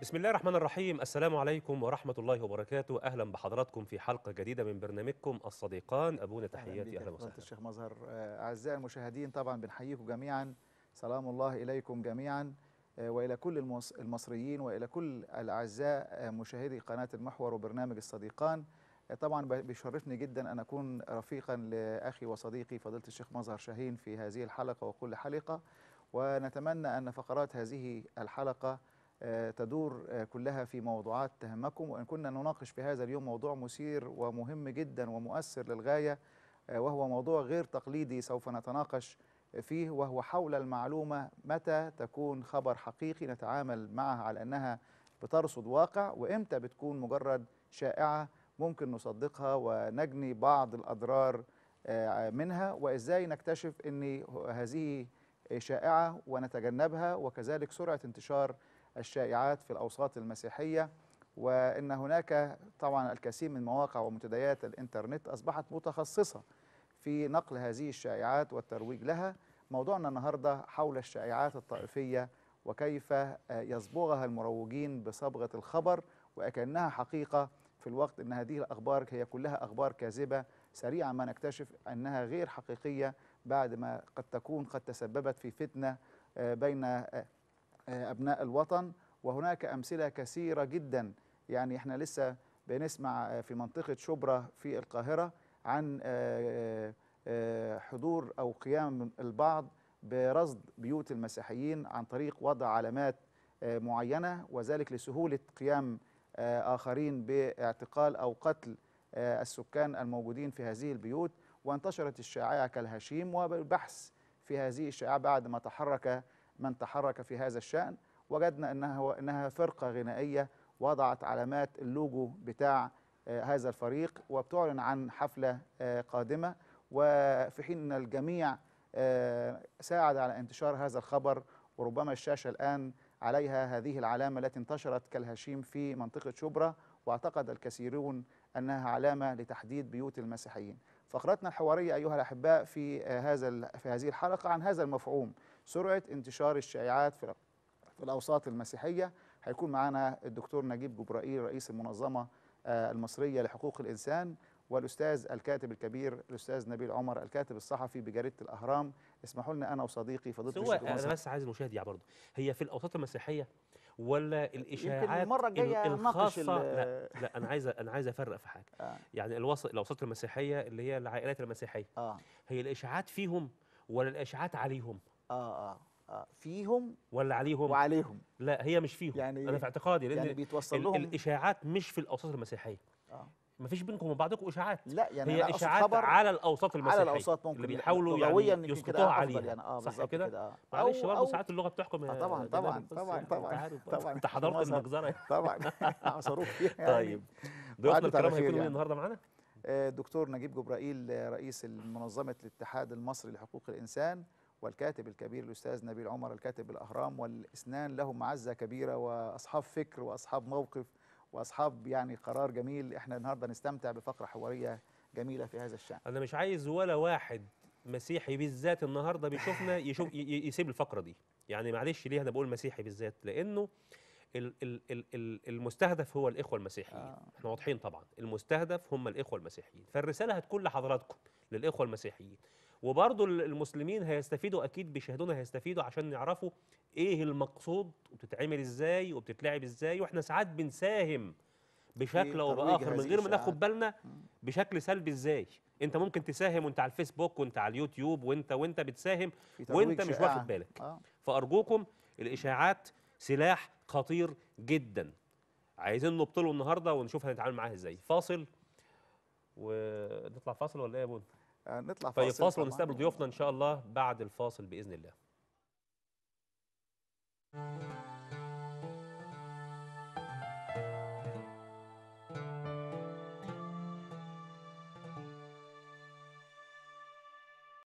بسم الله الرحمن الرحيم السلام عليكم ورحمة الله وبركاته أهلا بحضراتكم في حلقة جديدة من برنامجكم الصديقان أبونا تحياتي أهلا وسهلا الشيخ مظهر آه، أعزائي المشاهدين طبعا بنحييكم جميعا سلام الله إليكم جميعا آه، وإلى كل المصريين وإلى كل الأعزاء آه، مشاهدي قناة المحور وبرنامج الصديقان طبعا بيشرفني جدا أن أكون رفيقا لأخي وصديقي فضيلة الشيخ مظهر شاهين في هذه الحلقة وكل حلقة ونتمنى أن فقرات هذه الحلقة تدور آه، كلها في موضوعات تهمكم وإن كنا نناقش في هذا اليوم موضوع مثير ومهم جدا ومؤثر للغاية آه، وهو موضوع غير تقليدي سوف نتناقش فيه وهو حول المعلومة متى تكون خبر حقيقي نتعامل معها على أنها بترصد واقع وإمتى بتكون مجرد شائعة ممكن نصدقها ونجني بعض الأضرار آه، منها وإزاي نكتشف أن هذه شائعة ونتجنبها وكذلك سرعة انتشار الشائعات في الأوساط المسيحية وأن هناك طبعا الكثير من مواقع ومنتديات الإنترنت أصبحت متخصصة في نقل هذه الشائعات والترويج لها موضوعنا النهاردة حول الشائعات الطائفية وكيف يصبغها المروجين بصبغة الخبر وكأنها حقيقة في الوقت أن هذه الأخبار هي كلها أخبار كاذبة سريعا ما نكتشف أنها غير حقيقية بعد ما قد تكون قد تسببت في فتنة آه، بين آه، أبناء الوطن وهناك أمثلة كثيرة جدا يعني احنا لسه بنسمع آه، في منطقة شبرا في القاهرة عن آه، آه، حضور أو قيام البعض برصد بيوت المسيحيين عن طريق وضع علامات معينة وذلك لسهولة قيام آخرين باعتقال أو قتل السكان الموجودين في هذه البيوت وانتشرت الشائعة كالهشيم والبحث في هذه الشائعة بعد ما تحرك من تحرك في هذا الشأن وجدنا إنها, إنها فرقة غنائية وضعت علامات اللوجو بتاع آه، هذا الفريق وبتعلن عن حفلة آه، قادمة وفي حين أن الجميع آه، ساعد على انتشار هذا الخبر وربما الشاشة الآن عليها هذه العلامة التي انتشرت كالهشيم في منطقة شبرا واعتقد الكثيرون أنها علامة لتحديد بيوت المسيحيين فقرتنا الحوارية أيها الأحباء في هذا في هذه الحلقة عن هذا المفعوم سرعه انتشار الشائعات في الاوساط المسيحيه هيكون معانا الدكتور نجيب جبرائيل رئيس المنظمه آه، المصريه لحقوق الانسان والاستاذ الكاتب الكبير الاستاذ نبيل عمر الكاتب الصحفي بجريده الاهرام اسمحوا لنا انا وصديقي فضيله هو انا بس عايز يعني برضه هي في الاوساط المسيحيه ولا الاشاعات الخاصه لا, لا انا عايز انا عايز افرق في حاجه آه. يعني الاوساط المسيحيه اللي هي العائلات المسيحيه آه. هي الاشاعات فيهم ولا الاشاعات عليهم اه اه اه فيهم ولا عليهم وعليهم لا هي مش فيهم يعني انا في إيه؟ اعتقادي لان يعني بيتوصل لهم الاشاعات مش في الاوساط المسيحيه اه ما فيش بينكم وبين بعضكم اشاعات لا يعني هي اشاعات على الاوساط المسيحيه على الاوساط ممكن اللي بيحاولوا يعني يسقطوها عليها يعني آه صح كده, كده آه. معلش برضه ساعات اللغه بتحكم آه طبعا طبعا طبعا يعني طبعا طبعا انت حضرت المجزره يعني. طبعا عصروف آه، يعني. طيب ضيوفنا الكرام هيكونوا مين النهارده معانا؟ آه، دكتور نجيب جبرائيل رئيس منظمه الاتحاد المصري لحقوق الانسان والكاتب الكبير الأستاذ نبيل عمر الكاتب الأهرام والإثنان لهم معزة كبيرة وأصحاب فكر وأصحاب موقف وأصحاب يعني قرار جميل إحنا النهاردة نستمتع بفقرة حوارية جميلة في هذا الشأن أنا مش عايز ولا واحد مسيحي بالذات النهارده بيشوفنا يشوف يسيب الفقره دي يعني معلش ليه انا بقول مسيحي بالذات لانه ال ال ال المستهدف هو الاخوه المسيحيين آه. احنا واضحين طبعا المستهدف هم الاخوه المسيحيين فالرساله هتكون لحضراتكم للاخوه المسيحيين وبرضه المسلمين هيستفيدوا اكيد بيشاهدونا هيستفيدوا عشان يعرفوا ايه المقصود وبتتعمل ازاي وبتتلعب ازاي واحنا ساعات بنساهم بشكل إيه، او باخر من غير ما ناخد بالنا بشكل سلبي ازاي انت ممكن تساهم وانت على الفيسبوك وانت على اليوتيوب وانت وانت بتساهم وانت مش واخد بالك آه. فارجوكم الاشاعات سلاح خطير جدا عايزين نبطله النهارده ونشوف هنتعامل معاه ازاي فاصل ونطلع فاصل ولا ايه يا بون آه، نطلع فاصل طيب فاصل ونستقبل ضيوفنا ان شاء الله بعد الفاصل باذن الله